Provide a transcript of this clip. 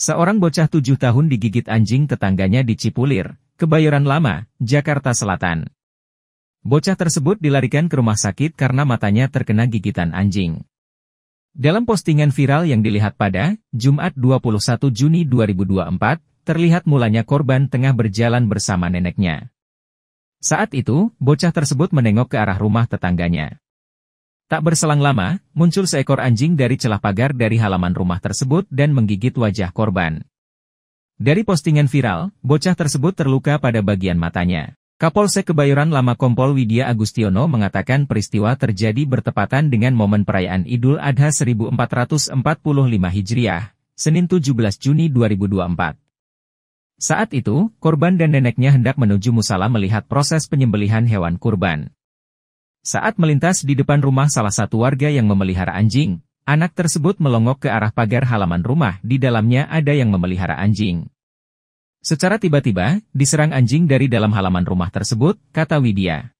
Seorang bocah tujuh tahun digigit anjing tetangganya di Cipulir, Kebayoran Lama, Jakarta Selatan. Bocah tersebut dilarikan ke rumah sakit karena matanya terkena gigitan anjing. Dalam postingan viral yang dilihat pada Jumat 21 Juni 2024, terlihat mulanya korban tengah berjalan bersama neneknya. Saat itu, bocah tersebut menengok ke arah rumah tetangganya. Tak berselang lama, muncul seekor anjing dari celah pagar dari halaman rumah tersebut dan menggigit wajah korban. Dari postingan viral, bocah tersebut terluka pada bagian matanya. Kapolsek Kebayoran Lama Kompol Widya Agustiono mengatakan peristiwa terjadi bertepatan dengan momen perayaan Idul Adha 1445 Hijriah, Senin 17 Juni 2024. Saat itu, korban dan neneknya hendak menuju musala melihat proses penyembelihan hewan kurban. Saat melintas di depan rumah salah satu warga yang memelihara anjing, anak tersebut melongok ke arah pagar halaman rumah, di dalamnya ada yang memelihara anjing. Secara tiba-tiba, diserang anjing dari dalam halaman rumah tersebut, kata Widya.